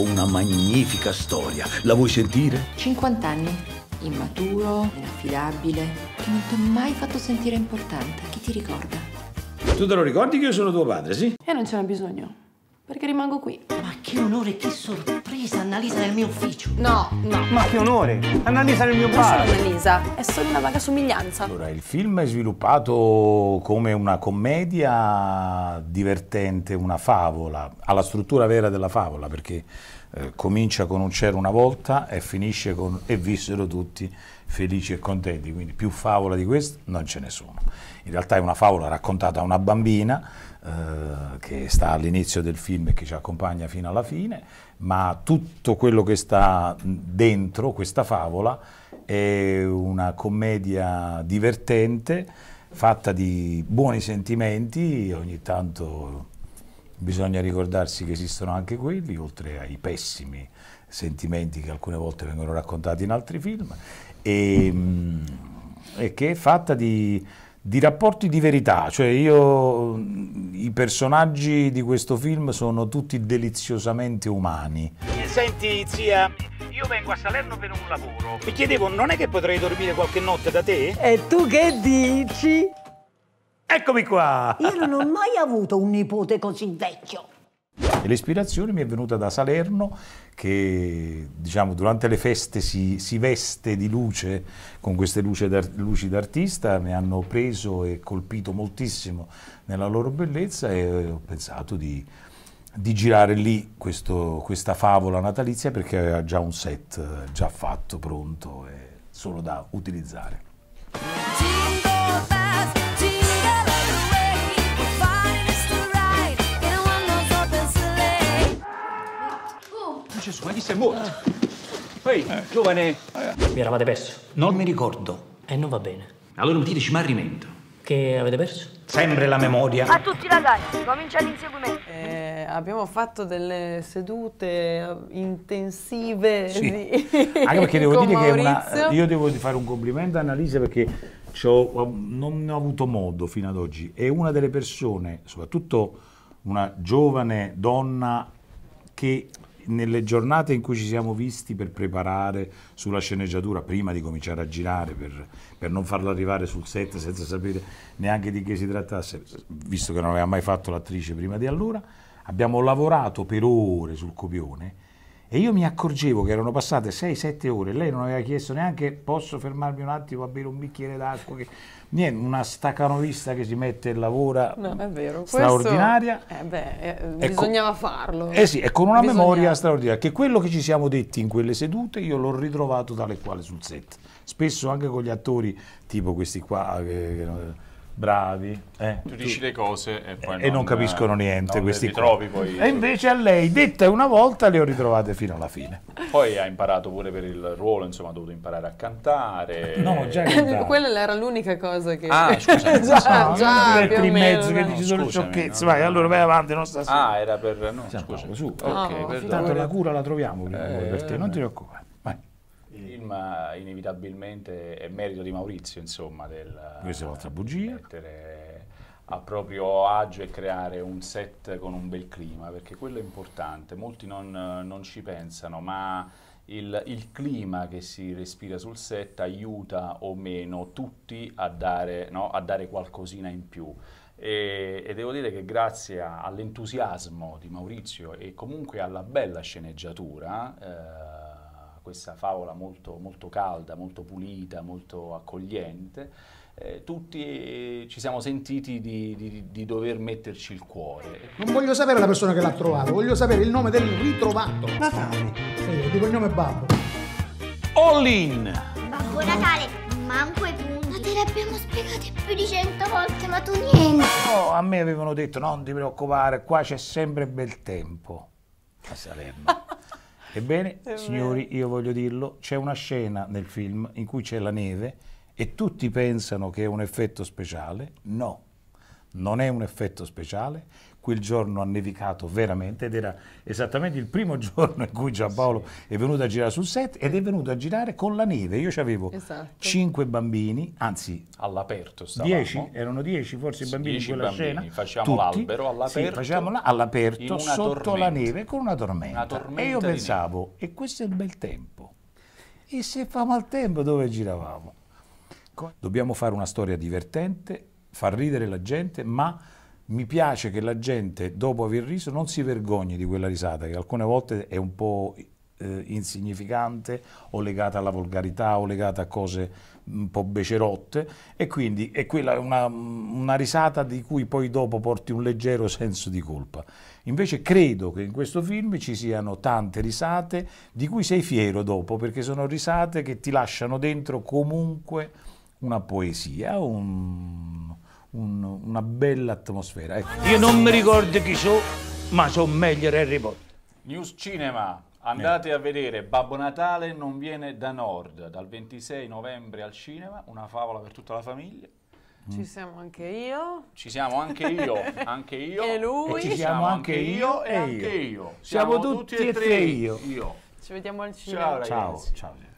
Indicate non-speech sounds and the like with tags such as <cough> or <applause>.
una magnifica storia. La vuoi sentire? 50 anni, immaturo, inaffidabile, che non ti ho mai fatto sentire importante. Chi ti ricorda? Tu te lo ricordi che io sono tuo padre, sì? E non ce n'è bisogno, perché rimango qui. Ma che onore, che sorpresa, Annalisa nel mio ufficio. No, no. Ma che onore, Annalisa nel mio padre. Non sono Annalisa, è solo una vaga somiglianza. Allora, il film è sviluppato come una commedia divertente, una favola, alla struttura vera della favola, perché eh, comincia con un c'era una volta e finisce con e vissero tutti felici e contenti, quindi più favola di questo non ce ne sono. In realtà è una favola raccontata a una bambina eh, che sta all'inizio del film e che ci accompagna fino alla fine, ma tutto quello che sta dentro questa favola è una commedia divertente, fatta di buoni sentimenti, ogni tanto bisogna ricordarsi che esistono anche quelli, oltre ai pessimi sentimenti che alcune volte vengono raccontati in altri film, e, mm, e che è fatta di, di, rapporti di verità, cioè io, mm, i personaggi di questo film sono tutti deliziosamente umani. Senti zia, io vengo a Salerno per un lavoro, mi chiedevo non è che potrei dormire qualche notte da te? E tu che dici? Eccomi qua! Io non ho mai avuto un nipote così vecchio. L'ispirazione mi è venuta da Salerno che diciamo, durante le feste si, si, veste di luce con queste luci, d'artista, mi hanno preso e colpito moltissimo nella loro bellezza e ho pensato di, di girare lì questo, questa favola natalizia perché aveva già un set eh, già fatto, pronto e solo da utilizzare. Gesù, ma chi sei morto? Ehi, eh. giovane... Mi eravate perso? Non mi ricordo. E eh, non va bene. Allora mi diteci, ma rimento. Che avete perso? Sempre la memoria. A tutti ragazzi, comincia l'inseguimento. Eh, abbiamo fatto delle sedute eh, intensive. Sì. Di... Anche perché <laughs> devo dire Maurizio. che una... io devo fare un complimento a Annalisa perché non ne ho avuto modo fino ad oggi. È una delle persone, soprattutto una giovane donna che nelle giornate in cui ci siamo visti per preparare sulla sceneggiatura, prima di cominciare a girare, per, per non farlo arrivare sul set senza sapere neanche di che si trattasse, visto che non aveva mai fatto l'attrice prima di allora, abbiamo lavorato per ore sul copione e io mi accorgevo che erano passate 6-7 ore, e lei non aveva chiesto neanche posso fermarmi un attimo a bere un bicchiere d'acqua, che... niente, una stacanovista che si mette e lavora no, è vero. straordinaria. Questo, eh beh, eh, bisognava farlo. Eh sì, e con una bisognava. memoria straordinaria, che quello che ci siamo detti in quelle sedute io l'ho ritrovato tale quale sul set, spesso anche con gli attori tipo questi qua. Eh, eh bravi. Eh. Tu dici le cose e poi... E non, non capiscono eh, niente non questi trovi poi... E invece a lei, detta una volta, le ho ritrovate fino alla fine. Poi ha imparato pure per il ruolo, insomma, ha dovuto imparare a cantare. No, già cantare. <laughs> Quella era l'unica cosa che... Ah, <laughs> scusa. già, no, già, più in mezzo che no, dici solo sciocchezze. Vai, allora vai avanti, non sta Ah, era per... No, scusa. Su, ok. Tanto la cura la troviamo prima eh. per te, non ti preoccupare. Il film inevitabilmente è merito di Maurizio, insomma, del... Questa è l'altra bugia. Mettere a proprio agio e creare un set con un bel clima, perché quello è importante, molti non, non ci pensano, ma il, il, clima che si respira sul set aiuta o meno tutti a dare, no, a dare qualcosina in più. E, e, devo dire che grazie all'entusiasmo di Maurizio e comunque alla bella sceneggiatura, eh, questa favola molto, molto calda, molto pulita, molto accogliente, eh, tutti eh, ci siamo sentiti di, di, di, dover metterci il cuore. Non voglio sapere la persona che l'ha trovato, voglio sapere il nome del ritrovato. Natale. Sì, dico il nome Babbo. All in. Babbo Natale, manco i punti. Ma te l'abbiamo spiegato più di cento volte, ma tu niente. No, oh, a me avevano detto non ti preoccupare, qua c'è sempre bel tempo. A Salerno. Ebbene, è signori, vero. io voglio dirlo, c'è una scena nel film in cui c'è la neve e tutti pensano che è un effetto speciale. No, non è un effetto speciale, quel giorno ha nevicato veramente ed era esattamente il primo <laughs> giorno in cui Giampaolo sì. è venuto a girare sul set ed è venuto a girare con la neve. Io avevo esatto. 5 bambini, anzi all'aperto, 10, erano dieci forse i bambini in quella bambini. scena. Facciamo l'albero all'aperto, sì, all'aperto sotto tormenta. la neve con una tormenta. Una tormenta e io pensavo, neve. e questo è il bel tempo. E se fa mal tempo dove giravamo? Dobbiamo fare una storia divertente, far ridere la gente, ma mi piace che la gente dopo aver riso non si vergogni di quella risata che alcune volte è un po' eh, insignificante o legata alla volgarità o legata a cose un po' becerotte e quindi è quella una, una risata di cui poi dopo porti un leggero senso di colpa. Invece credo che in questo film ci siano tante risate di cui sei fiero dopo perché sono risate che ti lasciano dentro comunque una poesia, un un, una bella atmosfera. Ecco. Io non mi ricordo chi sono, ma sono meglio Harry Potter. News Cinema, Andate a vedere Babbo Natale non viene da nord, dal 26 novembre al cinema, una favola per tutta la famiglia. Ci mm. siamo anche io. Ci siamo anche io, anche <laughs> io. E lui. E ci siamo anche io e anche io. Siamo, siamo tutti, tutti, e tre, tre io. io. Ci vediamo al cinema. Ciao ragazzi. Ciao, ciao.